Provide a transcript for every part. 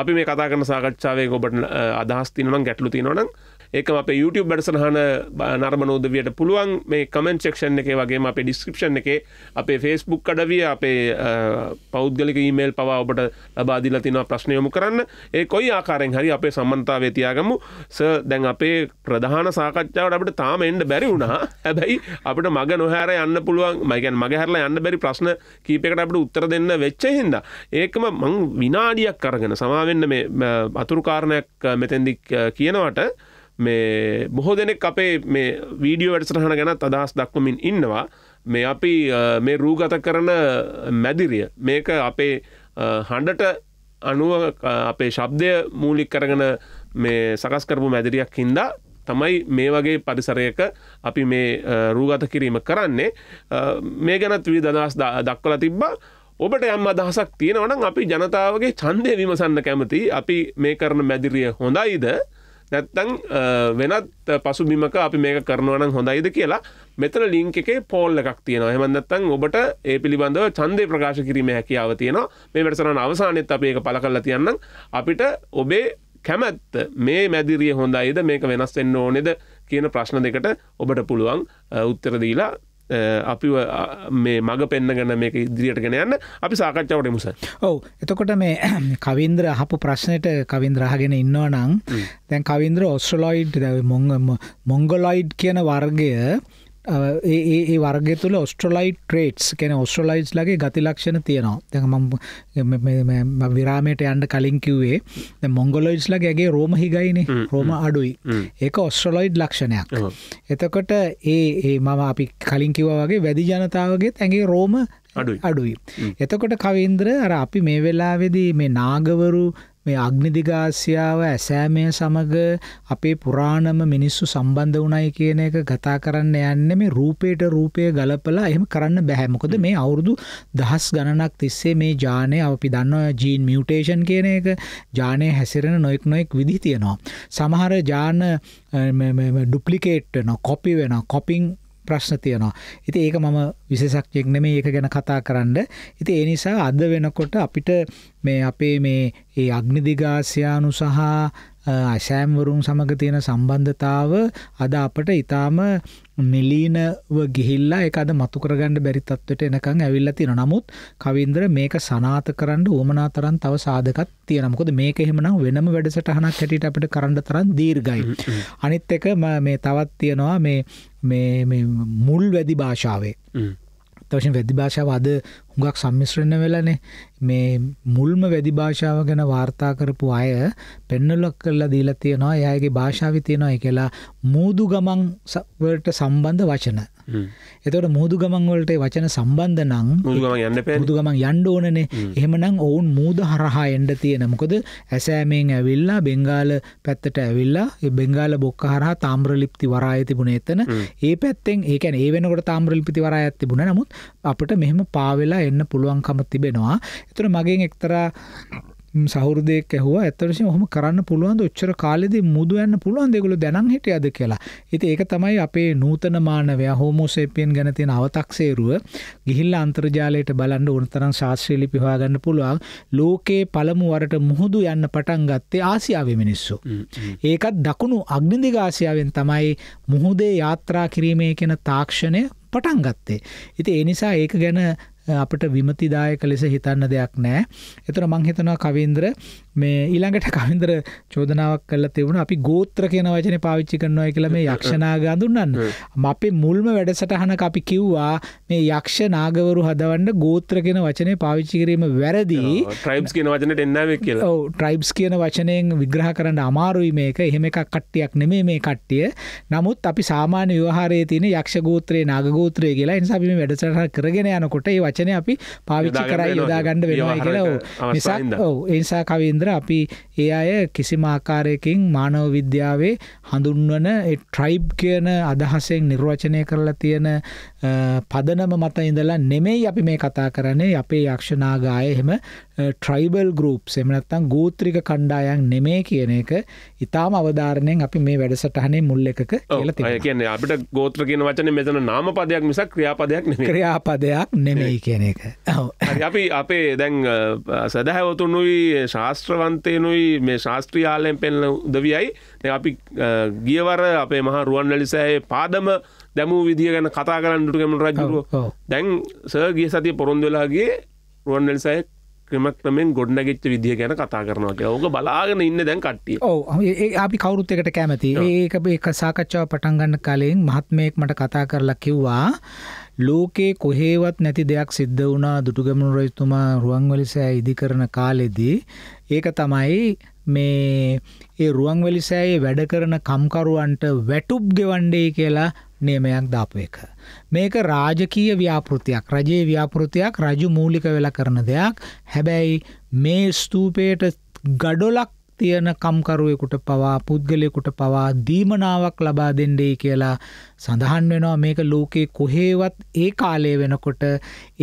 අපි මේ කතා කරන සාකච්ඡාවේ ඔබට අදහස් තිනනම් ගැටලු තිනොනම් ඒකම අප YouTube වැඩසහන නර්මනෝදවියට පුළුවන් මේ කමෙන්ට් සෙක්ෂන් එක වගේ අපේ ඩිස්ක්‍රපෂන් එකේ අපේ ෆෙස්බුක් කඩවිය අපේ පෞද්ගලික ඊමේල් පවා ඔබට ලබාදිල තිනවා ප්‍රශ්නයොමු කරන්න ඒ කොයි ආකාරෙන් හරි අපේ සම්බන්තාවේ තියාගමු ස දැන් අපේ ප්‍රධාන සාකච්ඡාවට අපට තාම එන්ඩ බැරි වුණා හැබැයි අපට මග නොහැර යන්න පුළුවන් මයිගැන් මගහැරලා යන්න බැරි ප්‍රශ්න කීපකට අපට උත්තර දෙන්න වෙච්චහින්ද ඒකම මං විනාඩියක් කරගෙන සමාවෙන්න මේ අතුරුකාරණයක් මෙතැදි කියනවට මේ බොහෝ දෙනෙක් අපේ මේ වීඩියෝ වැඩසටහන ගැනත් අදහස් දක්වමින් ඉන්නවා මේ අපි මේ රූගත කරන මැදිරිය මේක අපේ හඬට අනුව අපේ ශබ්දය මූලික් කරගෙන මේ සකස්කරපු මැදිරියක් හින්දා තමයි මේ වගේ පරිසරයක අපි මේ රූගත කිරීම කරන්නේ මේ ගැනත් වී දදහස් දක්වල තිබ්බා ඔබට යම් අදහසක් තියෙනවනම් අපි ජනතාවගේ චන්දය විමසන්න කැමති අපි මේ කරන මැදිරිය හොඳයිද නැත්තං වෙනත් පසු බිමක අපි මේක කරනවනම් හොඳයිද කියලා මෙතන ලිංක එකේ පෝල් එකක් තියෙනවා හෙමන්දත්තන් ඔබට ඒ පිළිබඳව චන්දය ප්‍රකාශ කිරීම හැකියාව තියෙනවා මේ වැඩසරන අවසානෙත් අප ඒක පල කරලා තියන්නම් අපිට ඔබේ කැමැත් මේ මැදිරිය හොඳයිද මේක වෙනස් වෙන්න ඕනෙද කියන ප්‍රශ්න දෙකට ඔබට පුළුවන් උත්තර දීලා අපි මේ මඟ පෙන්න්න ගන්න මේක ඉදිරියට ගෙන යන්න අපි සාකච්ඡාවට මුස ඔව එතකොට මේ කවින්ද්‍ර අහපු ප්‍රශ්නයට කවින්ද්‍රහගෙන ඉන්නවා නං දැන් කවින්ද්‍ර ඔස්ට්‍රලොයිඩ් මොංගලොයිඩ් කියන වර්ගය ඒ වර්ග තුළ ඔස්ට්‍රලයිට් ට්‍රේට්ස් කෙන ඔස්ට්‍රලයිස් ලගේ ගතිලක්ෂණ තියෙනවා දැ විරාමයට යන්ඩ කලින් කිව්වේ මොංගොලොයිස් ලගේගේ රෝම හිගයින රෝම අඩුයි ඒක ඔස්ට්‍රලොයිඩ් ලක්ෂණයක් එතකොට ඒ මම අපි කලින් කිව වගේ වැදි ජනතාවගේ ඇගේ රෝම අඩුයි අඩුයි එතකොට කවින්ද්‍ර අර අපි මේ වෙලා වෙදී මේ නාගවරු මේ අග්නිදිගාසියාව ඇසෑමය සමග අපේ පුරාණම මිනිස්සු සම්බන්ධ වුණයි කියන එක කතා කරන්න යන්න මේ රූපයට රූපය ගලපලා එහෙම කරන්න බැහැ මොකද මේ අවුරුදු දහස් ගණනක් තිස්සේ මේ ජානය අපි දන්නවා ජීන් මියුටේෂන් කියන එක ජානය හැසිරෙන නොයෙක් නොයෙක් විදි තියෙනවා සමහර ජාන ඩුප්ලිකේට් වෙන කොපි වෙන කොපිං ප්‍රශ්න තියෙනවා. ඉතින් ඒක මම විශේෂඥයෙක් නෙමෙයි ඒක ගැන කතා කරන්න. ඉතින් ඒ නිසා අද වෙනකොට අපිට මේ අපේ මේ ඒ අග්නිදිගාසියානු සහ අසෑම්වරුන් සමග තියෙන සම්බන්ධතාව අද අපට ඉතාම නිලීනව ගිහිල්ලා ඒක අද මතු කරගන්න බැරි තත්ත්වයට එනකන් ඇවිල්ලා තියෙනවා. නමුත් කවින්ද්‍ර මේක සනාථ කරන්න උවමනා තරම් තව සාධකත් තියෙනවා. මොකද මේක එහෙමනම් වෙනම වැඩසටහනක් හැටියට අපිට කරන්න තරම් දීර්ඝයි. අනිත් එක මේ තවත් තියෙනවා මේ මේ මුල් වැඩි භාෂාවේ. අත්වශයෙන් වැදි භාෂාව අද හුඟක් සම්මිශ්‍රණ වෙලනේ මේ මුල්ම වැදි භාෂාව ගැන වාර්තා කරපු අය පෙන්නලක් කරලා දීලා තියෙනවා එයාගේ භාෂාව තියෙනවා කියලා මූදු ගමන් වලට සම්බන්ධ වචන එතවට මුහදු ගමන් වලට වචන සම්බන්ධ නම් මුදු ගමන් යන්ඩ ඕනනේ එහෙමනම් ඔවුන් මූද හරහා එන්ඩ තියෙන මොකද ඇසෑමෙන් ඇවිල්ලා බෙංගාල පැත්තට ඇවිල්ලා බෙංගාල බොක්ක හරහා තාම්්‍රලිප්ති වරාය තිබුණ එතන ඒ පැත්තෙන් ඒකැන ඒ වෙනකොට තාම්්‍රලිපිති වරා ඇතිබුණ නමුත් අපට මෙහෙම පාවෙලා එන්න පුළුවන්කම තිබෙනවා එතුර මගෙන් එක්තරා සහෘදයෙක් ඇහුවා ඇත්තටම ඔහොම කරන්න පුළුවන් ඔච්චර කාලෙදී මුදු යන්න පුළුවන් ඒගොල්ලෝ දැනන් හිටියද කියලා. ඉතින් ඒක තමයි අපේ නූතන මානවයා හෝමෝ සේපියන් ගැන තියෙන අව탁සේරුව ගිහිල්ලා අන්තර්ජාලයට බලන්න ඕන තරම් ශාස්ත්‍රීය ලිපි හොයාගන්න පුළුවන්. ලෝකේ පළමු වරට මුහුදු යන්න පටන් ගත්තේ ආසියාවේ මිනිස්සු. ඒකත් දකුණු අග්නිදිග ආසියාවෙන් තමයි මුහුදේ යාත්‍රා කිරීමේ කියන තාක්ෂණය පටන් ගත්තේ. ඉතින් ඒ නිසා ඒක ගැන අපට විමතිදායක ලෙස හිතන්න දෙයක් නෑ. එතන මං හිතනවා කවීන්ද්‍ර මේ ඊළඟට කවින්දර චෝදනාවක් කළ තිවුණ අපි ගෝත්‍ර කියන වචන පාවිච්චි කරනවා කියල මේ යක්ෂනාග අඳුන්නන්න අපේ මුල්ම වැඩසටහනක අපි කිව්වා මේ යක්ෂ නාගවරු හදවන්න ගෝත්‍ර කියෙන වචනය පාවිච්චි කිරීම වැරදි ට්‍රයිබ්ස් කියන වචනට එන්නව කියලා ට්‍රයිබ්ස් කියන වචනයෙන් විග්‍රහ කරන්න අමාරුයි මේක එහෙම එකක් කට්ටියක් නෙමේ මේ කට්ටිය නමුත් අපි සාමාන්‍ය ව්‍යවහාරය තියෙන යක්ෂ ගෝත්‍රයේ නාගෝත්‍රය කියලා නිසා අපි මේ වැඩසටහන කරගෙන යනකොට ඒ වචනේ අපි පාවිච්චි කරලා යොදා ගන්න වෙනවා කියලා. නිසා ඔව් ඒ නිසා කවීන්ද්‍ර drabi ඒ අය කිසිම ආකාරයකින් මානව විද්‍යාවේ හඳුන්වන ට්‍රයිබ් කියන අදහසෙන් නිර්වචනය කරලා තියෙන පදනම මත ඉඳලා නෙමෙයි අපි මේ කතා කරන්නේ අපේ යක්ෂනාගාය එහෙම ට්‍රයිබල් ගරුප් එමනත්තං ගෝත්‍රික කණ්ඩායන් නෙමේ කියන එක ඉතාම අවධාරණයෙන් අපි මේ වැඩසටහනේ මුල් එකක කියලා කියන්නේ අපිට ගෝත්‍රගෙන වචන මෙතන නාම පදයක් මිසක් ක්‍රියාපදයක් ක්‍රියාපදයක් නෙමෙයි කියන එක අපි අපේ දැන් සැදැහැවතුනුයි ශාස්ත්‍රවන්තයනුයි මේ ශාස්ත්‍රියයාලයෙන් පෙන්ල උදවියයි අපි ගියවර අපේ මහා රුවන් වැලිසෑයේ පාදම දැමූ විදිිය ගැන කතා කරන්න ටුටගම රජුරුව දැන් සර්ගිය සතිය පොරොන්දවෙලාගේ රුවන් වැලිසය ක්‍රමක්‍රමෙන් ගොඩනගෙච්ච විදිිය ගැන කතා කරනවා ඕක බලාගෙන ඉන්න දැන් කට්ටිය ඕ අපි කවුරුත් එකට කැමති ඒක එක සාකච්ඡාව පටන්ගන්න කලින් මහත්මයෙක් මට කතා කරලා කිව්වා ලෝකේ කොහේවත් නැති දෙයක් සිද්ධ වුණා දුටුගැමුණු රජතුමා රුවන්වැලිසෑය ඉදි කරන කාලෙදී ඒක තමයි මේ ඒ රුවන්වැලිසෑයේ වැඩ කරන කම්කරුවන්ට වැටුප් ගෙවන්නේ කියලා නියමයක් දාපු එක. මේක රාජකීය ව්‍යාපෘතියක් රජයේ ව්‍යාපෘතියක් රජු මූලික වෙලා කරන දෙයක්. හැබැයි මේ ස්තූපයට ගඩොලක් තියෙන කම්කරුවෙකුට පවා පුද්ගලයෙකුට පවා දීමනාවක් ලබා දෙන්නේ කියලා සඳහන් වෙනවා මේක ලෝකයේ කොහේවත් ඒ කාලය වෙනකොට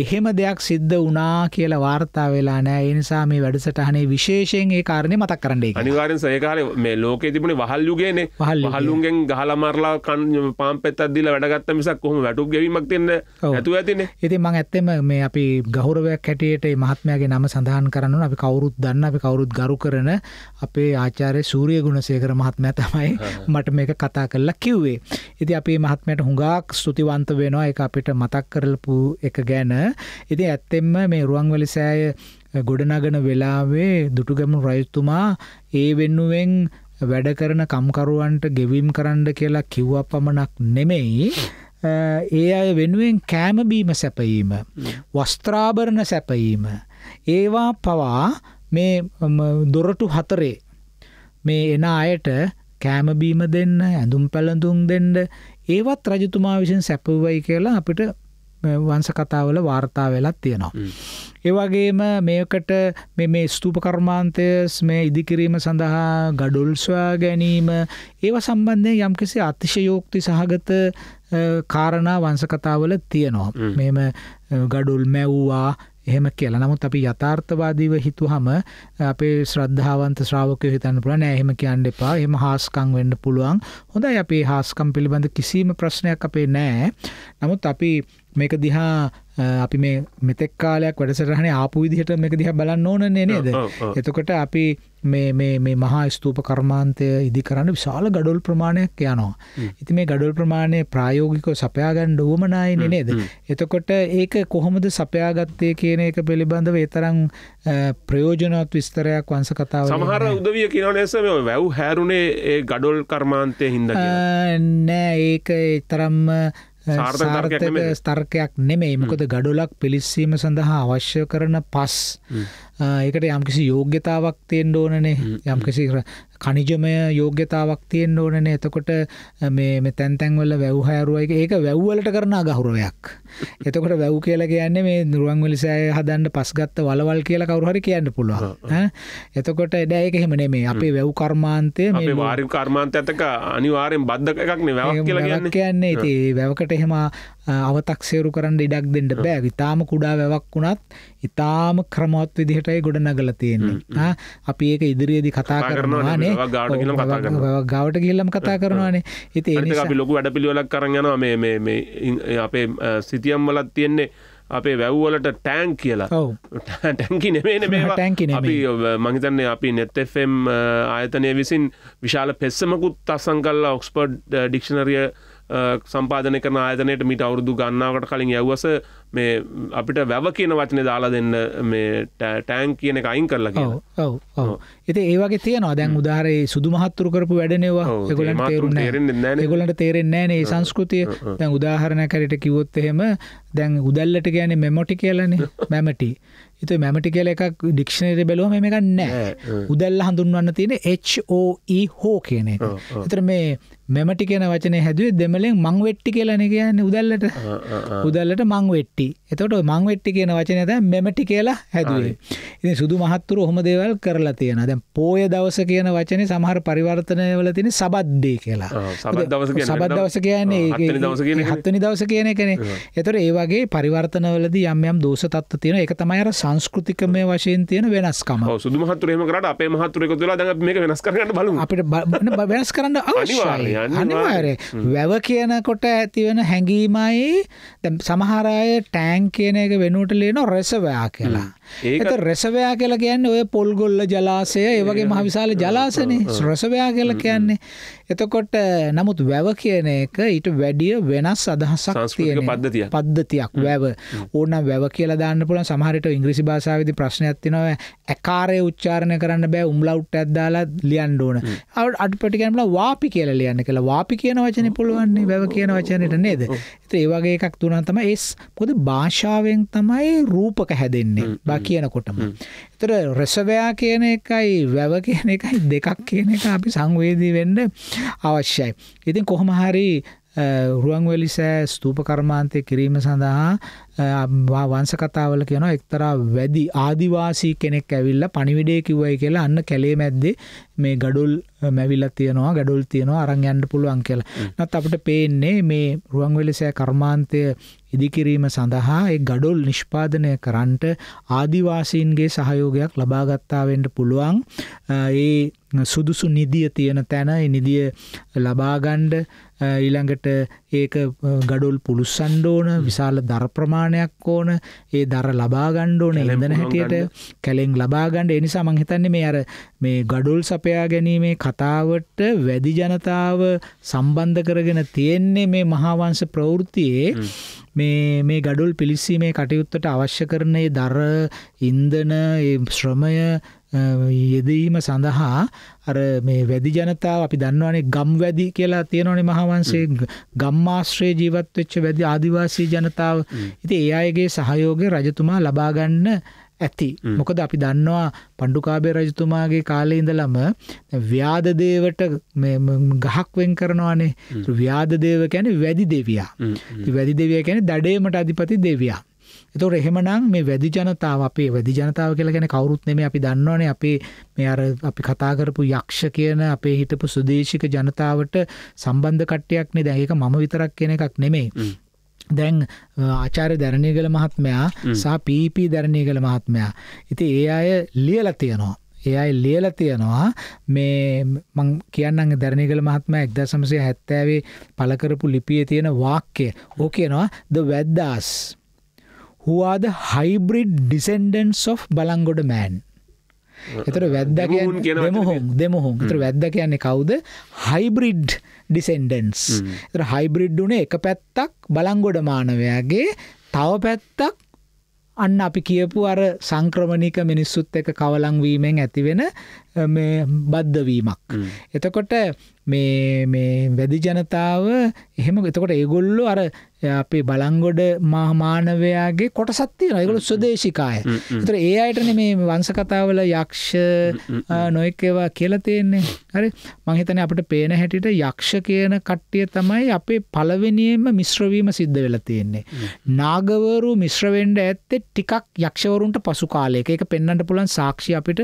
එහෙම දෙයක් සිද්ධ වුණා කියලා වාර්තා වෙලා නෑ ඒ නිසා මේ වැඩසටහනේ විශේෂයෙන් ඒ කාරණේ මතක් කරන්න ඒක. අනිවාර්යෙන් ඒ කාලේ මේ ලෝකේ තිබුණේ වහල් යුගයනේ. වහලුන්ගෙන් ගහලා මරලා කන් පාම් පෙත්තක් දීලා වැඩගත්ත මිසක් කොහොම වැටුප් ගෙවීමක් දෙන්න නැතුව ඇතිනේ. ඉතින් මම ඇත්තෙම මේ අපි ගෞරවයක් හැටියට මේ මහත්මයාගේ නම සඳහන් කරන්න ඕන අපි කවුරුත් දන්න අපි කවුරුත් ගරු කරන අපේ ආචාර්ය සූර්ය ගුණසේකර මහත්මයා තමයි මට මේක කතා කරලා කිව්වේ. ඉතින් අපි මහත්මයට හුඟක් ස්තුතිවන්ත වෙනවා එක අපිට මතක් කරලපු එක ගැන ඉති ඇත්තෙම මේ රුවන්වලි සෑය ගොඩනගන වෙලාවේ දුටුගැමුණු රජතුමා ඒ වෙන්නුවෙන් වැඩ කරන කම්කරුවන්ට ගෙවීම් කරන්න කියලා කිව්ව පමණක් නෙමෙයි ඒ අය වෙනුවෙන් කෑමබීම සැපයීම වස්ත්‍රාභරණ සැපයීම ඒවා පවා මේ දොරටු හතරේ මේ එන අයට කෑමබීම දෙන්න ඇඳුම් පැළඳුම් දෙන්න ඒවත් රජතුමා විසින් සැපවුවයි කියලා අපිට වංස කතාවල වාර්තා වෙලත් තියෙනවා. ඒවගේම මේකට මේ ස්තූප කර්මාන්තය මේ ඉදිකිරීම සඳහා ගඩුල්ස්වා ගැනීම ඒව සම්බන්ධය යම්කිසි අතිශයෝක්ති සහගත කාරණා වංසකතාවල තියෙනවා. මෙම ගඩුල් මැව්වා එහෙම කියලා. නමුත් අපි යථාර්ථවාදීව හිතුවහම අපේ ශ්‍රද්ධාවන්ත ශ්‍රාවකයෝ හිතන්න පුළුවන් නෑ එහෙම කියන්න එපා. එහෙම හාස්කම් වෙන්න පුළුවන්. හොඳයි අපේ හාස්කම් පිළිබඳ කිසිම ප්‍රශ්නයක් අපේ නෑ. නමුත් අපි මේක දිහා අපි මේ මෙතෙක් කාලයක් වැඩසටහන ආපු විදිහට මේක දිහ බලන්න ඕන නේද එතකොට අපි මේ මහා ස්තූප කර්මාන්තය ඉදි කරන්න විශාල ගඩොල් ප්‍රමාණයක් යනවා. ඉති මේ ගඩොල් ප්‍රමාණය ප්‍රායෝගිකව සපයාගන්න ඩුවමනායින නේද. එතකොට ඒක කොහොමද සපයාගත්තේ කියන එක පිළිබඳව ඒතරං ප්‍රයෝජනවත් විස්තරයක් වංස කතාව සමහර උදවිය කියනලෙසම වැව් හැරුණේ ඒ ගඩොල් කර්මාන්තය හිද නෑ ඒක තරම් සාර්ථක තර්කයක් නෙමෙයි මොකද ගඩොලක් පිලිස්සීම සඳහා අවශ්‍ය කරන පස් ඒකට යම්කිසි යෝග්‍යතාවක් තියෙන්ඩ ඕනනේ යම්කිසි කනිජමය යෝග්‍යතාවක් තියෙන්න්න ඕනන එතකොට මේ තැන්තැන්වල වැව්හැරුවයි ඒක වැව්වලට කරන ගහුරුවයක් එතකොට වැව් කියලා කියන්න මේ දරුවන් වලිසෑ හදන්න පස්ගත්ත වලවල් කියලා කවරුහරි කියන්න පුළුව එතකොට එඩ ඒක හෙමනේ මේ අපේ වැව් කර්මාන්තය මේ වාරි කර්මාන්ත ඇතක අනිවාරෙන් බද්ධ එකක්න වැ කියලා කියන්න කියන්නේ ඇති වැවකට එහෙම අවතක්සේරු කරන්න ඉඩක් දෙන්න බෑ ඉතාම කුඩා වැවක් වුණත් ඉතාම ක්‍රමොත් විදිහටයි ගොඩ නගල තියෙන්නේ අපි ඒක ඉදිරියේදි කතා කරනවානේ ගවට ගිල්ලම් කතා කරනවානේ ඉති අපි ලොකු වැඩ පිළිවෙලක් කරගනවා මේ අපේ සිතියම් වලත් තියෙන්නේ අපේ වැැව්වලට ටෑන් කියලා ටැන්කි නෙමේ මේ ටැන්කි අපි මහිතන්නේ අපි නෙත්තෆම් ආයතනය විසින් විශාල පෙස්සමකුත් අසං කල්ලා ඔක්ස්පර්ඩ් ඩික්ෂනරිය සම්පාධන කරන ආයතනයට මිට අවුරුදු ගන්නාවට කලින් යවස මේ අපිට වැව කියන වචනය දාලා දෙන්න මේ ටෑන් කියන එක අයින් කරලා ඔව ඔව එති ඒවගේ තියනවා දැන් උදාරේ සුදු මහත්තුරු කරපු වැඩනවා ගොලට තේරුණ ගොලට තේරෙන්නේ නෑ සංස්කෘතිය දැන් උදාහරණ කරට කිවොත් එහෙම දැන් උදල්ලට ගැන මෙමොටි කියලනේ මැමටි ඉතු මැමටි කියල එකක් ඩික්ෂණයට බැලුව මේ එකක් නෑ උදල්ල හඳුන්වන්න තියෙන HOE හෝ කියන එක එතර මේ මෙමටි කියන වචනය හැදුවේ දෙමලෙන් මං වෙට්ටි කියලන කියන්නේ උදල්ලට උදල්ලට මං වෙට්ටි එතකොට මං වෙට්ටි කියන වචනය දැන් මෙමටි කියලා හැදුවේ ඉතින් සුදු මහත්තුරු ඔහොම දේවල් කරලා තියෙනවා දැන් පෝය දවස කියන වචනේ සමහර පරිවර්තනවල තියෙන සබත් දේ කියලා සබත් දවස කියන්නේ හත්වෙනි දවස කියන එකනේ එතකොට ඒ වගේ පරිවර්තනවලදී යම් යම් දෝෂ තත්ත්ව තියෙනවා ඒක තමයි අර සංස්කෘතිකමය වශයෙන් තියෙන වෙනස්කම ඔව් සුදු මහත්තුරු එහෙම කරාට අපේ මහත්තුරු එකතු වෙලා දැන් අපි මේක වෙනස් කරගන්න බලමු අපිට වෙනස් කරන්න අවශ්‍යයි අනිවාර වැව කියනකොට ඇතිවෙන හැඟීමයි සමහරය ටෑන් කියන එක වෙනුවට ලේන රෙසවයා කියලා ඒක රෙසවයා කියලා කියන්නේ ඔය පොල්ගොල්ල ජලාසය ඒවගේ මහවිශාල ජලාසනේ රෙසවයා කියලා කියන්නේ එතකොට නමුත් වැව කියන එක ඊට වැඩිය වෙනස් අදහසක් තියෙන පද්ධතිය පද්ධතියක් වැව ඕන වැව කියලා දාන්න පුළුවන් සමහරට ඉංග්‍රීසි භාෂාවේදී ප්‍රශ්නයක් තියෙනවා ඇකාරය උච්චාරණය කරන්න බෑ උම්ලවුට් එකක් දාලා ලියන්න ඕන අටපටි කියන්න පුළුවන් වාපි කියලා ලියන්න කියලා වාපි කියන වචනේ පුළුවන් වැව කියන වචනෙට නේද ඉතින් ඒ වගේ එකක් තුනක් තමයි ඒස් මොකද භාෂාවෙන් තමයි රූපක හැදෙන්නේ කියනකොටම. එතර රෙසවයා කියන එකයි වැව කියන එකයි දෙකක් කියන එක අපි සංවේදී වෙන්න අවශ්‍යයි. ඉතින් කොහොම හරි රුවන්වැලි සෑ ස්තූප කර්මාන්තය කිරීම සඳහා වංසකතාවල කියන එක්තරා වැදි ආදිවාසී කෙනෙක් ඇවිල්ල පනිවිඩේ කිව්වයි කියලා අන්න කැලේ මැද්දේ මේ ගඩුල් මැවිල තියෙනවා ගඩුල් තියෙනවා අරං යන්න පුළුවන් කියලා. නත් අපට පේන්නේ මේ රුවන්වැලි සෑ කර්මාන්තය ඉදිකිරීම සඳහා ඒ ගඩොල් නිෂ්පාදනය කරන්නට ආදිවාසීන්ගේ සහයෝගයක් ලබාගත්තාවෙන්ට පුළුවන් ඒ සුදුසු නිදිය තියෙන තැන නිදිය ලබාගණ්ඩ ඊළඟට ඒක ගඩොල් පුළුස්සන්ඩ ඕන විශාල දර ප්‍රමාණයක් ඕන ඒ දර ලබාගණ්ඩෝන එළඳන හැටියට කැලෙෙන් ලබාගණ්ඩ එනිසා මංහිතන්නේ මේ අර මේ ගඩොල් සපයා ගැනීමේ කතාවට වැදි ජනතාව සම්බන්ධ කරගෙන තියෙන්නේ මේ මහාවංශ ප්‍රවෘතියේ මේ මේ ගඩොල් පිලිස්සීමේ කටයුත්තට අවශ්‍ය කරනයේ දර ඉන්දන ශ්‍රමය යෙදීම සඳහා අර මේ වැදි ජනතාව අපි දන්නවනේ ගම් වැදි කියලා තියෙනවනේ මහවංශයේ ගම්මාශ්‍රේ ජීවත් වෙච්ච වැදි ආදිවාසී ජනතාව. ඉතින් ඒ අයගේ සහයෝගය රජතුමා ලබා ගන්න ඇති. මොකද අපි දන්නවා පණ්ඩුකාභය රජතුමාගේ කාලේ ඉඳලම ව්‍යාධ දේවට ගහක් වෙන් කරනවානේ. ව්‍යාධ දේව කියන්නේ වැදි දෙවියා. වැදි දෙවියා කියන්නේ දඩේමට අධිපති දෙවියා. එතකොට එහෙමනම් මේ වැඩි ජනතාව අපේ වැඩි ජනතාව කියලා කියන්නේ කවුරුත් නෙමෙයි අපි දන්නවනේ අපේ මේ අර අපි කතා කරපු යක්ෂ කියන අපේ හිටපු සුදේශික ජනතාවට සම්බන්ධ කට්ටියක් නේද? ඒක මම විතරක් කියන එකක් නෙමෙයි. දැන් ආචාර්ය දැරණීගල මහත්මයා සහ පීපී e දැරණීගල මහත්මයා. ඉති ඒ අය ලියල තියෙනවා. ඒ අයි ලියල තියෙනවා මේ මං කියන්න දැරණීගල මහත්ම එක්ද සමසය හැත්තෑවේ පලකරපු ලිපිය තියෙන වාක්‍යය ඕ කියනවා ද වැද්දාස්. හවාද hybrid descendants of Balangoda man. එතර වැද්ද දෙමොහොන් දෙමොහොන් තර වැද්ද කියන්නේ කවුද හයිබරිඩ් ඩිසෙන්ඩන්ස් තර හයිබරිඩ් වනේ එක පැත්තක් බලංගොඩ මානවයාගේ තව පැත්තක් අන්න අපි කියපු අර සංක්‍රමණික මිනිස්සුත් එක කවලංවීමෙන් ඇතිවෙන බද්ධවීමක්. එතකොට මේ මේ වැදි ජනතාව එහෙම එතකොට ඒගොල්ලෝ අර අපේ බලංගොඩ මාමානවයාගේ කොටසත්තිය රයිගොලු ස්වදේශිකාය තර ඒ අයටන මේ වංසකතාවල යක්ෂ නොයකවා කියලතියෙන්නේ හරි මහිතන අපට පේන හැටිට යක්ෂ කියන කට්ටිය තමයි අපේ පලවෙනියම මිශ්‍රවීම සිද්ධ වෙලා තියෙන්නේ. නාගවරු මිශ්‍රවෙන්ඩ ඇත්තේ ටිකක් යක්ෂවරුන්ට පසු කාලයක එක පෙන්න්නට පුළන් සාක්ෂි අපිට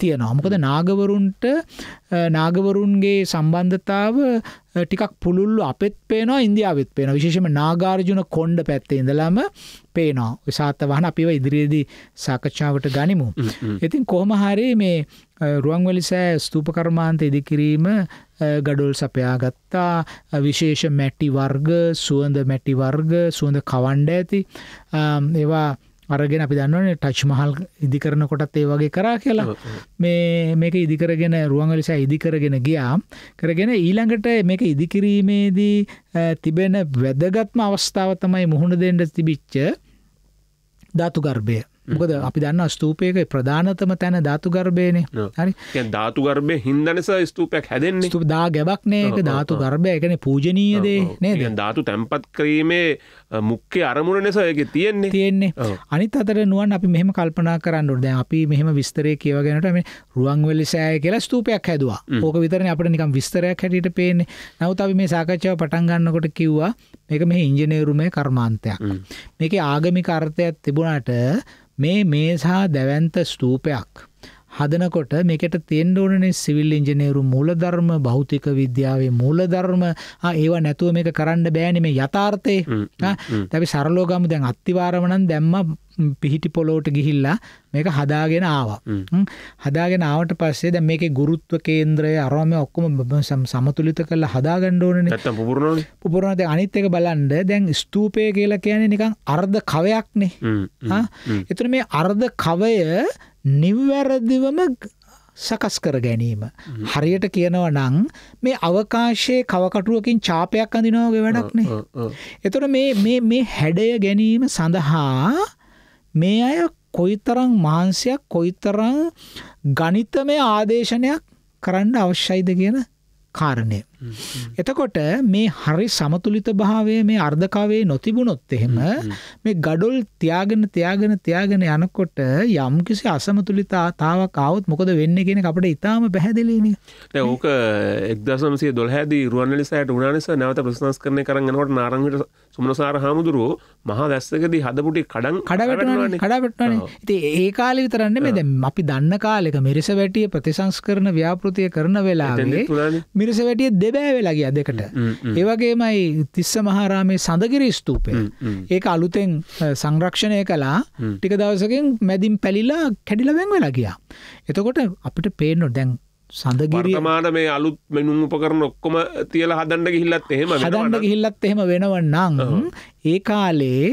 තියෙනවා. මොකද නාගවරුන්ට නාගවරුන්ගේ සම්බන්ධතාව ටිකක් පුළුල්ලු අපෙත් පේනවා ඉන්දියාවෙත් පේන විශේෂම නාගාර්ජුන කොණ්ඩ පැත්තේ ඉඳලාම පේනවා. සාත වහන අපිව ඉදිරියේදී සාකච්ඡාවට ගනිමු. ඉතින් කොහොම හරි මේ රුවන්වැලිසෑ ස්තූප කර්මාන්ත ඉදිකිරීම ගඩොල් සපයා ගත්තා විශේෂ මැටි වර්ග සුවඳ මැටි වර්ග සුවඳ කවණ්ඩ ඇති ඒවා අරගෙන අපි දන්නවන ටච් මහල් ඉදිකරන කොටත් ඒ වගේ කරා කියලා මේ මේක ඉදිකරගෙන රුවන්ගලිස ඉදිකරගෙන ගියා කරගෙන ඊළඟට මේක ඉදිකිරීමේදී තිබෙන වැදගත්ම අවස්ථාව තමයි මුහුණ දෙන්ඩ තිබිච්ච ධාතුගර්භය මොකද අපි දන්න ස්තූපයක ප්‍රධානතම තැන ධාතුගර්භයනේ හරි ධාතුගර්භය හින්දනිස ස්තූපයක් හැදෙන් ස්තු දා ගැබක්නයක ධාතු ගර්භය එකන පූජනීයදේ නේද ධාතු තැන්පත් කිරීමේ මුක්කේ අරමුණ නිසයක තියෙන්නේ තියෙන්නේ අනිත් අතර නුවන් අපි මෙහම කල්පනා කරන්නට දැ අපි මෙහම විස්තරය කියවගෙනට මේ රුවන්වෙලි සෑය කියලා ස්තූපයක් හැදවා ඕක විතරන අපට නිකම් විස්තරයක් හැටියට පේන්නේ නවත් අපි මේ සාකච්ඡාව පටන්ගන්නකොට කිව්වා මේක මෙ ඉංජනේරුමය කර්මාන්තයක් මේක ආගමි කර්තයක් තිබුණට මේ මේසා දැවැන්ත ස්තූපයක් හදනකොට මේකට තියෙන්න ඕනනේ සිවිල් ඉංජිනේරු මූලධර්ම භෞතික විද්‍යාවේ මූලධර්ම ඒවා නැතුව මේක කරන්න බෑනේ මේ යථාර්ථේ. අපි සරලව ගමු දැන් අත්තිවාරම නම් දැම්මා පිහිටි පොලෝට ගිහිල්ලා මේක හදාගෙන ආවා. හදාගෙන ආවට පස්සේ දැන් මේකේ ගුරුත්ව කේන්ද්‍රය අරම ඔක්කොම සමතුලිත කරලා හදාගන්න ඕනනේ. නැත්තම් පුපුරනවනේ. පුපුරන දැන් අනිත් එක බලන්න දැන් ස්තූපය කියලා කියන්නේ නිකන් අර්ධ කවයක්නේ. හා. ඒතර මේ අර්ධ කවය නිවැරදිවම සකස් කර ගැනීම. හරියට කියනව නං මේ අවකාශයේ කවකටුවකින් චාපයක් අඳිනෝගේ වැඩක්නේ. එතොට මේ හැඩය ගැනීම සඳහා මේ අය කොයිතරං මාන්සයක් කොයිතරං ගනිතමය ආදේශනයක් කරන්න අවශ්‍යයිද කියන කාරණය. එතකොට මේ හරි සමතුලිත භාවය මේ අර්ධකාවේ නොතිබුණොත් එහෙම මේ ගඩොල් තියාගෙන තියාගෙන තියාගෙන යනකොට යම් කිසි අසමතුලිතාතාවක් ආවොත් මොකද වෙන්නේ කියන එක අපිට ඊටාම පැහැදිලිනේ. දැන් ඕක 1912 දී රුවන්වැලිසෑයට වුණා නිසා නැවත ප්‍රතිසංස්කරණය කරන් යනකොට නාරංගිට සුමනසාර හාමුදුරුවෝ මහා වැස්සකදී හදපුටි කඩන් කඩවැටුණානේ කඩවැටුණානේ. ඉතින් ඒ කාලේ විතරක් නෙමෙයි දැන් අපි දන්න කාලෙක මිරිස වැටිය ප්‍රතිසංස්කරණ ව්‍යාපෘතිය කරන වෙලාවේ මිරිස වැටිය බෙබෑ වෙලා ගිය දෙකට. ඒ වගේමයි තිස්ස මහාරාමේ සඳගිරි ස්තූපය. ඒක අලුතෙන් සංරක්ෂණය කළා. ටික දවසකින් මැදින් පැලිලා කැඩිලා වෙන් වෙලා ගියා. එතකොට අපිට පේන්න දැන් සඳගිරිමාන මේ අලුත් මෙනුම් උපකරන ඔක්කොම තියල හදන්න ගිහිල්ලත් එහෙම හදන්න ගිහිල්ලත් එහෙම වෙනවන්නං ඒ කාලේ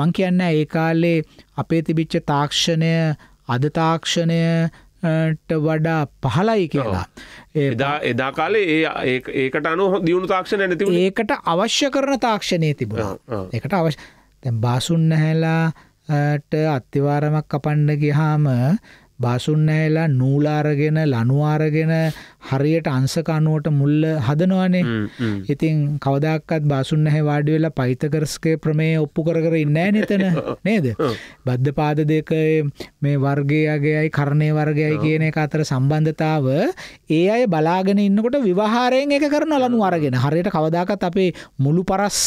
මං කියන්න ඒ කාලේ අපේ තිබිච්ච තාක්ෂණය අද තාක්ෂණය වඩා පහලයි කියලා එදා එදා කාලේ ඒ ඒකට අනු දියුණු තාක්ෂණ නැති ඒකට අවශ්‍ය කරන තාක්ෂණය තිබුණා එකට අවශ්‍ය බාසුන් නැහැලාට අත්තිවාරමක් කපන්න ගිහාම බාසුන් ඇයලා නූල අරගෙන ලනු අරගෙන හරියට අංශක 90ට මුල්ල හදනවනේ. ඉතින් කවදාකවත් බාසුන් නැහැ වාඩි වෙලා පයිතගරස්ගේ ප්‍රමේය ඔප්පු කර කර ඉන්නේ නැහැ නේද? බද්දපාද දෙකේ මේ වර්ගයගේයි කර්ණේ වර්ගයයි කියන එක අතර සම්බන්ධතාව ඒ අය බලාගෙන ඉන්නකොට විවහාරයෙන් එක කරන ලනු අරගෙන හරියට කවදාකවත් අපේ මුළු පරස්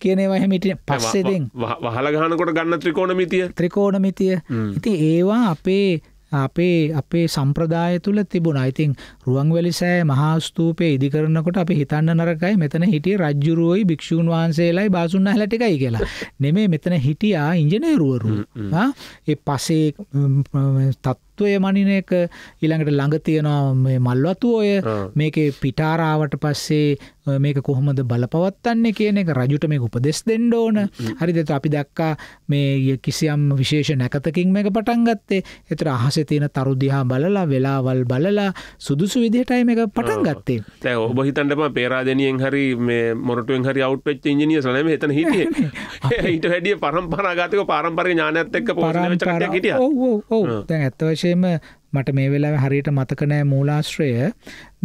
කියන ඒවා එහෙම ඊට පස්සේ ඉතින් වහලා ගහනකොට ගන්න ත්‍රිකෝණමිතිය ත්‍රිකෝණමිතිය. ඉතින් ඒවා අපේ අපේ අපේ සම්ප්‍රදාය තුළ තිබුණා. ඉතින් රුවන්වැලි සෑය මහා ස්තූපයේ ඉදි කරනකොට අපි හිතන්න නරකයි මෙතන හිටියේ රජ්ජුරුවෝයි භික්ෂූන් වහන්සේලායි බාසුන්හල ටිකයි කියලා. නෙමෙයි මෙතන හිටියා ඉංජිනේරුවරු. ආ ඒ පසේ මල්වත්තු ඔය මනින එක ඊළඟට ළඟ තියෙනවා මල්වතු ඔය මේක පිටාරාවට පස්සේ මේක කොහොමද බලපවත්තන්නේ කියන එක රජුට මේ උපදෙස් දෙන්න ඕන හරි දෙත අපි දක්කා මේ කිසියම් විශේෂ නැකතකින් මේක පටන්ගත්තේ එතර අහස තියෙන තරුදිහා බලලා වෙලාවල් බලලා සුදුසු විදිහටයි මේක පටන් ගත්තේ තැ ඔබ හිතන්ටම පේරාදනියෙන් හරි මේ මොරටුවෙන් හරි අවට්පච් ඉජිනිය සනම එතන හිටිය ඊට හැඩිය පරම්පරාගතක පාරම්පර ඥානත් එක්ක පරම්චරට හිටිය ඔ ඇත්තවශ විශේෂයෙන්ම මට මේ වෙලාවේ හරියට මතක නෑ මූලාශ්‍රය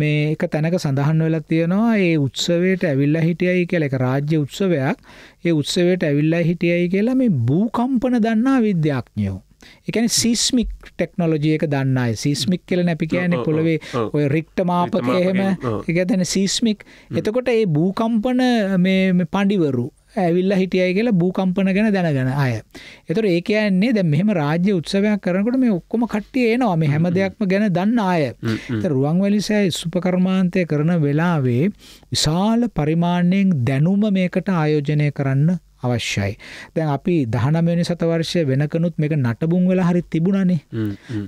මේ එක තැනක සඳහන් වෙලා තියෙනවා ඒ උත්සවයට ඇවිල්ලා හිටියයි කියලා ඒක රාජ්‍ය උත්සවයක් ඒ උත්සවයට ඇවිල්ලා හිටියයි කියලා මේ භූකම්පන දන්නා විද්‍යාඥයෝ ඒ කියන්නේ සීස්මික් ටෙක්නොලොජි එක දන්න අය සීස්මික් කියලා අපි කියන්නේ පොළවේ ඔය රික්ට මාපක එහෙම ඒ කියන්නේ සීස්මික් එතකොට ඒ භූකම්පන මේ පඬිවරු ඇවිල්ලා හිටියයි කියලා භූකම්පන ගැන දැනගෙන අය. ඒතර ඒ කියන්නේ දැන් මෙහෙම රාජ්‍ය උත්සවයක් කරනකොට මේ ඔක්කොම කට්ටිය එනවා මේ හැම දෙයක්ම ගැන දන්න අය. ඒතර රුවන්වැලි සෑය සුපකර්මාන්තය කරන වෙලාවේ විශාල පරිමාණයෙන් දැනුම මේකට ආයෝජනය කරන්න අවශ්‍යයි. දැන් අපි 19 වෙනි සතවර්ෂය වෙනකනුත් මේක නටබුන් වෙලා හරි තිබුණනේ.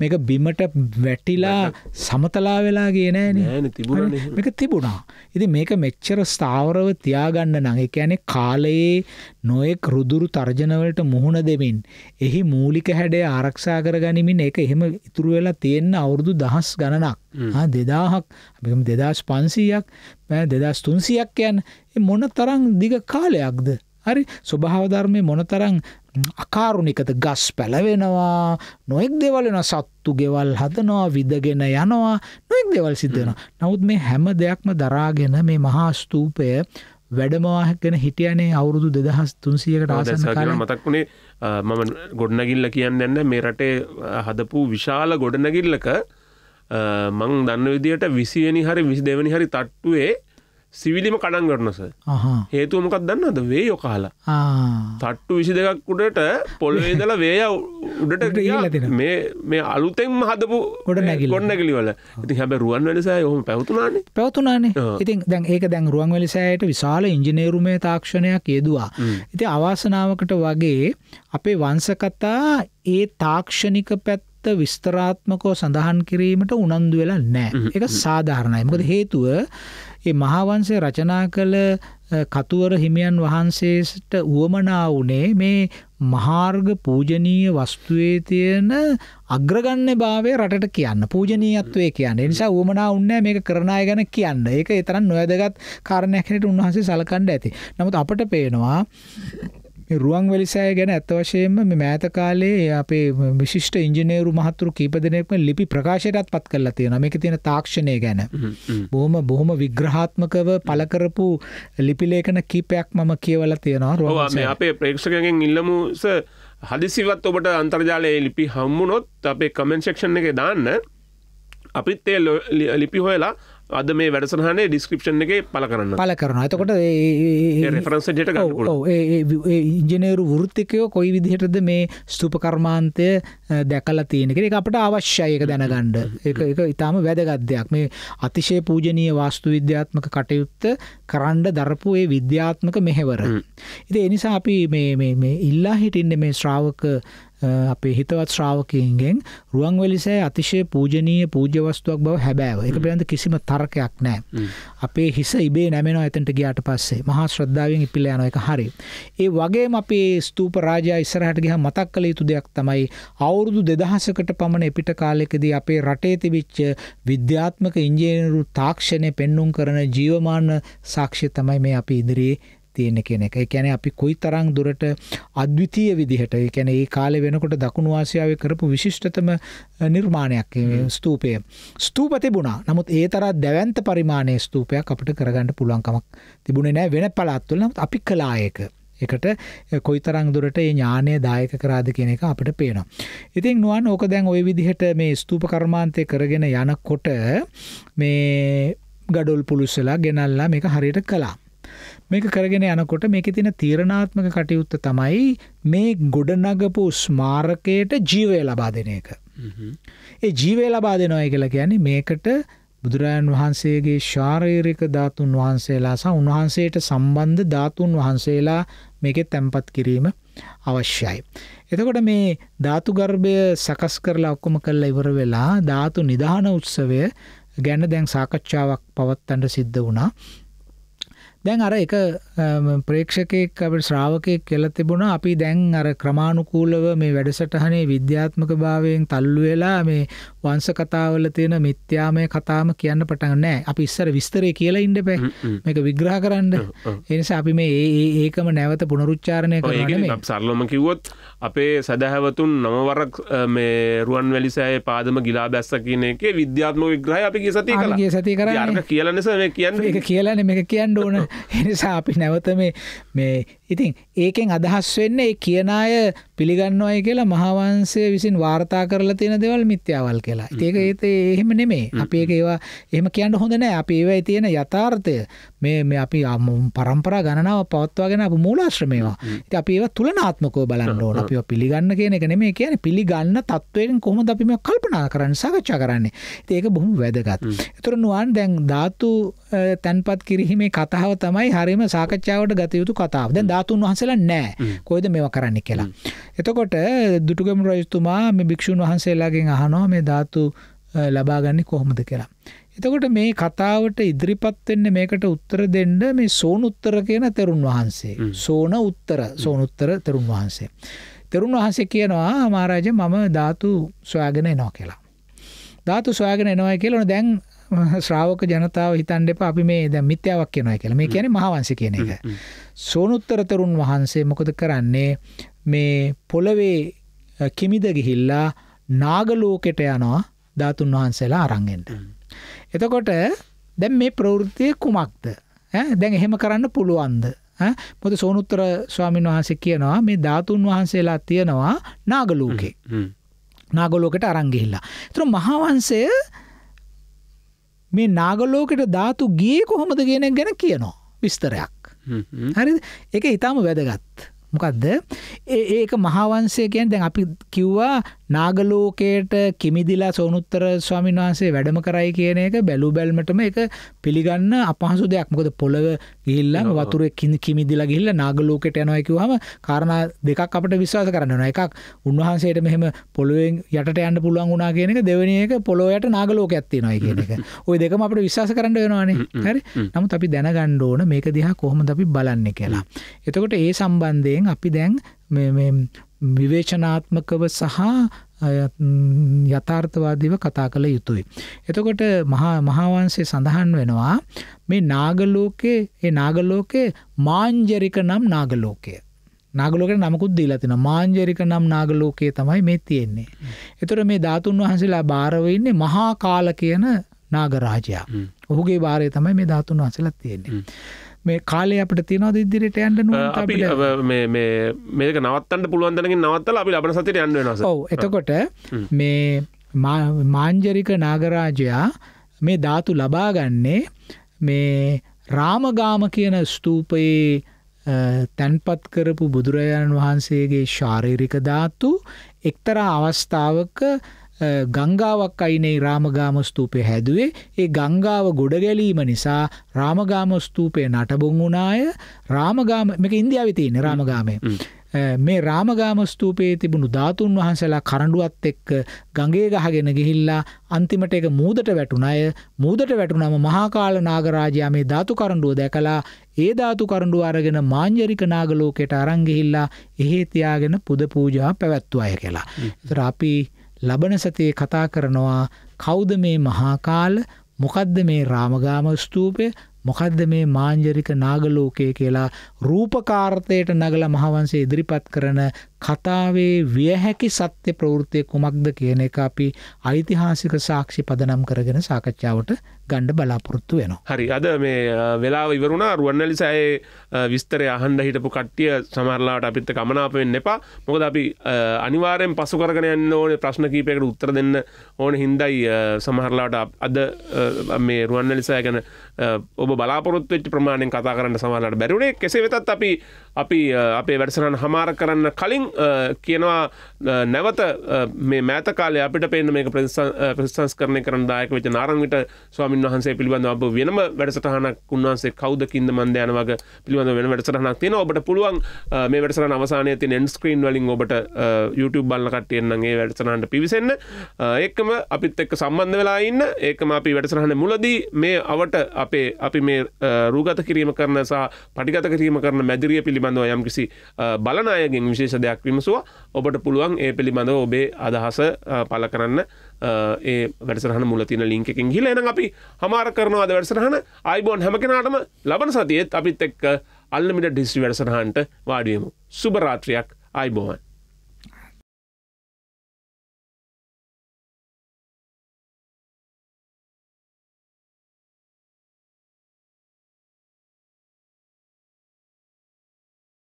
මේක බිමට වැටිලා සමතලා වෙලා ගියේ නෑනේ. තිබුණනේ. මේක තිබුණා. ඉතින් මේක මෙච්චර ස්ථාවරව තියාගන්න නම් ඒ කියන්නේ කාලයේ නොයෙක් රුදුරු තර්ජන වලට මුහුණ දෙමින් එහි මූලික හැඩය ආරක්ෂා කරගනිමින් ඒක එහෙම ඉතුරු වෙලා තියෙන අවුරුදු දහස් ගණනක්. ආ 2000ක් අපි 2500ක් 2300ක් යන මොන තරම් දිග කාලයක්ද? හරි ස්වභාව ධර්මයේ මොනතරම් අකාරුණිකද ගස් පැලවෙනවා නොඑක් දේවල් වෙනවා සත්තු ගෙවල් හදනවා විදගෙන යනවා නොඑක් දේවල් සිද්ධ වෙනවා. නමුත් මේ හැම දෙයක්ම දරාගෙන මේ මහා ස්තූපය වැඩමවාගෙන හිටියනේ අවුරුදු දෙදහස් තුන්සියකට ආසන්න කාලේ මතක් වුණේ මම ගොඩනගිල්ල කියන්නේ නැන්නේ මේ රටේ හදපු විශාල ගොඩනගිල්ලක මං දන්න විදියට 20 වෙනි හරි 22 වෙනි හරි තට්ටුවේ සිවිලිම කඩන් ගටනස හේතුව මොකක් දන්න අද වේ යො කාලා තට්ටු විසි දෙකක් උඩට පොල්වේදල වේය උඩට ගියලතින මේ මේ අලුතෙන්ම හදපු ගොඩ නැගි ගොඩනැගලිවල ඉති හැබ රුවන් වැලසෑ හම පැවතුනාන පැවතුනාන ඉතින් දැන් ඒක දැන් රුවන් වැලිසෑයට විශාල ඉංජිනේරුමේ තාක්ෂණයක් යෙදවා ඉති අවාසනාවකට වගේ අපේ වංසකතා ඒ තාක්ෂණික පැත් ඇත්ත විස්තරාත්මකෝ සඳහන් කිරීමට උනන්දු වෙලා නෑ එක සාධාරණයි මකද හේතුව ඒ මහාවංශය රචනා කළ කතුවර හිමියන් වහන්සේට උවමනා වුණේ මේ මහාර්ග පූජනීය වස්තුවේ තියෙන අග්‍රගන්නේ භාවය රටට කියන්න පූජනීයත්වය කියන්නේ. ඒ නිසා උවමනා වුණේ මේක කරන අය ගැන කියන්න. ඒක ඒ තරම් නොයදගත් කාරණයක් හැටියට උන්වහන්සේ සලකන්න ඇති. නමුත් අපට පේනවා රුවන් වැලිසෑය ගැන ඇතවශයෙන්ම මෑත කාලේ අපේ විශිෂ්ට ඉංජිනේරු මහතුරු කීපදනයක්ම ලිපි ප්‍රකාශයටත් පත් කරලා තියෙන මේක තියෙන තාක්ෂණය ගැන බොහොම බොහොම විග්‍රහාත්මකව පලකරපු ලිපිලේකන කීපයක් මම කියවල තියෙනවා රුව අපේ ප්‍රේක්ෂකගෙන් ඉල්ලමුස හදිසිවත් ඔබට අන්තර්ජාලයේ ලිපි හම්මුණොත් අපේ කමෙන්ශක්ෂණ එක දාන්න අපිත් ඒ ලිපි හොයලා අද මේ වැඩසහනේ ඩිස්ක්‍රපෂන් එක පල කරන්න පල කරන අතකොට රෙෆරන්සට ඉජනේරු වෘත්තිකයෝ කොයි විදිහටද මේ ස්තුප කර්මාන්තය දැකලා තියෙනක එක අපට අවශ්‍යයක දැනගණ්ඩ එක ඉතාම වැදගත්දයක් මේ අතිශය පූජනීය වාස්තු විද්‍යාත්මක කටයුත්ත කරන්ඩ දරපු ඒ විද්‍යාත්මක මෙහෙවර. ඉති එනිසා අපි ඉල්ලා හිටින්න මේ ශ්‍රාවක අපේ හිතවත් ශ්‍රාවකයන්ගෙන් රුවන්වැලිසෑ අතිශය පූජනීය පූජ්‍යවස්තුවක් බව හැබෑව එක පිළිබඳ කිසිම තර්කයක් නෑ. අපේ හිස ඉබේ නැමෙනවා එතනට ගියාට පස්සේ මහා ශ්‍රද්ධාවෙන් ඉපිල යන එක හරි. ඒ වගේම අපේ ස්තූප රාජා ඉස්සරහට ගියා මතක් කළ යුතු දෙයක් තමයි අවුරුදු 2000කට පමණ එපිට කාලෙකදී අපේ රටේ තිබිච්ච විද්‍යාත්මක ඉංජිනේරු තාක්ෂණය පෙන්눔 කරන ජීවමාන සාක්ෂිය තමයි මේ අපි ඉදිරියේ තියෙන කියන එක. ඒ කියන්නේ අපි කොයිතරම් දුරට අද්විතීය විදිහට ඒ කියන්නේ ඒ කාලේ වෙනකොට දකුණු ආසියාවේ කරපු විශිෂ්ටතම නිර්මාණයක් මේ ස්තූපය. ස්තූප තිබුණා. නමුත් ඒ තරම් දැවැන්ත පරිමාණයේ ස්තූපයක් අපිට කරගන්න පුළුවන් කමක් තිබුණේ නැහැ වෙන පළාත්වල. නමුත් අපි කළා ඒක. එකට කොයිතරං දුරට ඒ ඥානය දායක කරාද කියන එක අපිට පේනවා. ඉතින් නුවන් ඕක දැන් ওই විදිහට මේ ස්තූප කර්මාන්තය කරගෙන යනකොට මේ ගඩොල් පුලුස්සලා ගෙනල්ලා මේක හරියට කළා. මේක කරගෙන යනකොට මේක තින තීරණාත්මක කටයුත්ත තමයි මේ ගොඩනගපු ස්මාරකයට ජීවය ලබා දෙන එක. ඒ ජීවය ලබා දෙනොය කියලා කියන්නේ මේකට බුදුරාණන් වහන්සේගේ ශාරීරික ධාතුන් වහන්සේලා සහ උන්වහන්සේට සම්බන්ධ ධාතුන් වහන්සේලා මේක තැන්පත් කිරීම අවශ්‍යයි. එතකොට මේ ධාතුගර්භය සකස් කරලා ඔක්කොම කල්ලා ඉවර වෙලා ධාතු නිධාන උත්සවය ගැන දැන් සාකච්ඡාවක් පවත්තන්ට සිද්ධ වුණා දැන් අර එක ප්‍රේක්ෂකයෙක් අප ශ්‍රාවකයෙක් කෙල තිබුණ අපි දැන් අර ක්‍රමාණුකූලව මේ වැඩසටහනේ විද්‍යාත්මක භාවයෙන් තල්ලු වෙලා මේ වංශ කතාවල තියෙන මිත්‍යාමය කතාම කියන්න පටන් නෑ අපි ඉස්සර විස්තරය කියලා ඉන්න බෑ මේක විග්‍රහ කරන්න ඒ නිසා අපි මේ ඒ ඒකම නැවත පුනරුච්චාරණය කරන්නේ සරලම කිව්වොත් අපේ සදහැවතුන් නමවරක් මේ රුවන් වැලිසෑය පාදම ගිලා බැස්ස කියන එක විද්‍යාත්ම විග්‍රහ අපි ගිය සති කලා ගිය සති කරන්නේ අර කියලා නිසා මේ කියන්නේ ඒක කියලානේ මේක කියන්න ඕන එනිසා අපි නැවත මේ මේ ඉතින් ඒකෙන් අදහස් වෙන්නේ ඒ කියන අය පිළිගන්නවයි කියලා මහාවංශය විසින් වාර්තා කරලා තියෙන දේවල් මිත්‍යාවල් කියලා. ඉතින් ඒක එහෙම නෙමෙයි. අපි ඒක ඒවා එහෙම කියන්න හොඳ නෑ. අපි ඒවයි තියෙන යථාර්ථය මේ මේ අපි પરම්පරා ගණනාව පවත්වාගෙන අපු මූලාශ්‍රමේවා. ඉතින් අපි ඒවා තුලනාත්මකව බලන්න ඕන. අපි පිළිගන්න කියන එක නෙමෙයි කියන්නේ පිළිගන්න තත්වයෙන් කොහොමද අපි මේ කල්පනා කරන්නේ සාකච්ඡා කරන්නේ. ඉතින් ඒක බොහොම වැදගත්. ඒතර නුවන් දැන් ධාතු තන්පත් කිරීමේ කතාව තමයි හරීම සාකච්ඡාවට ගත යුතු කතාව. දැන් ධාතුන් වහන්සේලා නැහැ. කොයිද මේවා කරන්න කියලා. එතකොට දුටුගැමුණු රජතුමා මේ භික්ෂුන් වහන්සේලාගෙන් අහනවා මේ ධාතු ලබාගන්නේ කොහොමද කියලා. එතකොට මේ කතාවට ඉදිරිපත් වෙන්න මේකට උත්තර දෙන්න මේ සෝන උත්තර කියන තෙරුන් වහන්සේ. සෝන උත්තර සෝන උත්තර තෙරුන් වහන්සේ. තෙරුන් වහන්සේ කියනවා මහරජා මම ධාතු සොයාගෙන එනවා කියලා. ධාතු සොයාගෙන එනවා කියලා දැන් ශ්‍රාවක ජනතාව හිතන්න එපා අපි මේ දැන් මිත්‍යාවක් කියනවා කියලා. මේ කියන්නේ මහාවංශ කියන එක. සෝනුත්තර තරුණ වහන්සේ මොකද කරන්නේ? මේ පොළවේ කිමිද ගිහිල්ලා නාග ලෝකෙට යනවා ධාතුන් වහන්සේලා අරන් එන්න. එතකොට දැන් මේ ප්‍රවෘත්තිය කුමක්ද? ඈ දැන් එහෙම කරන්න පුළුවන්ද? ඈ මොකද සෝනුත්තර ස්වාමීන් වහන්සේ කියනවා මේ ධාතුන් වහන්සේලා තියනවා නාග ලෝකේ. නාග ලෝකෙට අරන් ගිහිල්ලා. ඒතර මහාවංශය මේ නාගලෝකට ධාතු ගිය කොහොමද ගෙන ගැන කියනවා විස්තරයක් හරි එක ඉතාම වැදගත් මොකක්ද ඒක මහාවංශය කියන්නේ දැන් අපි කිව්වා නාගලෝකයට කිමිදිලා සෝනුත්තර ස්වාමීන් වහන්සේ වැඩම කරයි කියන එක බැලු බැල්මටම ඒක පිළිගන්න අපහසු දෙයක්. මොකද පොළව ගිහිල්ලා වතුරේ කිමිදිලා ගිහිල්ලා නාගලෝකයට යනවා කිව්වහම කාරණා දෙකක් අපිට විශ්වාස කරන්න වෙනවා. එකක් උන්වහන්සේට මෙහෙම පොළවෙන් යටට යන්න පුළුවන් වුණා කියන එක දෙවෙනි එක පොළොව යට නාගලෝකයක් තියෙනවා කියන එක. ওই දෙකම අපිට විශ්වාස කරන්න වෙනවානේ. හරි? නමුත් අපි දැනගන්න ඕන මේක දිහා කොහොමද අපි බලන්නේ කියලා. එතකොට ඒ සම්බන්ධයෙන් අපි දැන් විවේචනාත්මකව සහ යථාර්ථවාදීව කතා කළ යුතුයි. එතකොට මහාවන්සේ සඳහන් වෙනවා මේ නාගලෝකයේ ඒ නාගලෝකයේ මාංජරික නම් නාගලෝකය. නාගලෝකට නමකුත් දීලා තින මාංජරික නම් නාගලෝකයේ තමයි මේ තියෙන්නේ. එතකොට මේ ධාතුන් වහන්සේලා බාරව ඉන්නේ මහා කාල කියන නාගරාජයා. ඔහුගේ බාරය තමයි මේ ධාතුන් වහන්සේලා තියෙන්නේ. මේ කාලය අපට තියනවද ඉදිරිට යන්න අපි මේක නවත්තන්න පුළුවන්දනගින් නවත්තල අපි ලබන සතිට යන්න වෙනස එතකොට මේ මාංජරික නාගරාජයා මේ ධාතු ලබාගන්නේ මේ රාමගාම කියන ස්තූපයේ තැන්පත් කරපු බුදුරජාණන් වහන්සේගේ ශාරීරික ධාතු එක්තරා අවස්ථාවක ගංගාවක් අයිනේ රාමගාම ස්තූපය හැදුවේ ඒ ගංගාව ගොඩ ගැලීම නිසා රාමගාම ස්තූපය නටබුන් වුණාය රාමගාම මේක ඉන්දියාවේ තියෙන රාමගාමේ මේ රාමගාම ස්තූපයේ තිබුණු ධාතුන් වහන්සලා කරඬුවත් එක්ක ගඟේ ගහගෙන ගිහිල්ලා අන්තිමට ඒක මූදට වැටුණය මූදට වැටුනම මහාකාල නාගරාජයා මේ ධාතු කරඬුව දැකලා ඒ ධාතු කරඬුව අරගෙන මාංජරික නාගලෝකයට අරන් ගිහිල්ලා එහෙ තියාගෙන පුද පූජා පැවැත්වුවාය කියලා. ඒතර අපි ලබන සතියේ කතා කරනවා කෞද මේ මහාකාල මොකද්ද මේ රාමගාම ස්තූපය මොකද්ද මේ මාංජරික නාගලෝකය කියලා රූපකාර්ථයට නගලා මහවංශය ඉදිරිපත් කරන කතාවේ විය හැකි සත්‍ය ප්‍රවෘත්තිය කුමක්ද කියන එක අපි ඓතිහාසික සාක්ෂි පදනම් කරගෙන සාකච්ඡාවට ගණ්ඩ බලාපොරොත්තු වෙනවා. හරි අද මේ වෙලාව ඉවරුණා රුවන්නලි සයේ විස්තරය අහන්ඩ හිටපු කට්ටිය සමරලාට අපිත්ත කමනාප වෙන්න එපා මොකද අපි අනිවාරයෙන් පසු කරගෙන යන්න ඕනේ ප්‍රශ්න කීපයකට උත්තර දෙන්න ඕන හින්දයි සමහරලාට අද මේ රුවන්නලිසය ගැන ඔබ බලාපොරොත්වෙච් ප්‍රමාණයෙන් කතා කරන්න සමහලට බැරුණේ කෙසේ වෙතත් අපි අපි අපේ වැඩසනන් හමාර කරන්න කලින් කියනවා නැවත මේ මෑතකාල අපිට පේන මේ ප්‍රස්ථන්ස් කරන කරන දායක වෙච නාරංවිට ස්වාමන් වහන්සේ පිළිබඳ අප වෙනම වැඩසටහනක් උන්වහන්සේ කෞද කින්ද මන්දයන වගේ පිළිබඳ වෙන වැඩසටහනක් තියෙන ඔබට පුළුවන් මේ වැඩසටහන අවසානයේ තියෙන එන්ඩ් ස්ක්‍රීන් වලින් ඔබට YouTube බලන කට්ටියෙන්න්නගේ වැඩසටහනට පිවිසෙන්න ඒකම අපිත් එක්ක සම්බන්ධ වෙලා ඉන්න ඒකම අපි වැඩසටහන මුලදී මේ අවට අපේ අපි මේ රූගත කිරීම කරන සහ පටිගත කිරීම කරන මැදිරිය පිළිබඳව යම්කිසි බලනායගෙන් විශේෂ දෙයක් විමසවා ඔබට පුළුවන් ඒ පිළිබඳව ඔබේ අදහස පල කරන්න ඒ වැඩසරහන මුලතින ලිංකකින් හිල එන අපි හමාර කරනවාද වැඩසරහන අයිබෝන් හැමකෙනටම ලබන සතියත් අපිත් එක්ක අල්ලමිට ඩිස්ි වැඩසරහන්ට වාඩියමු සුභරාත්‍රයක් අයිබෝවන්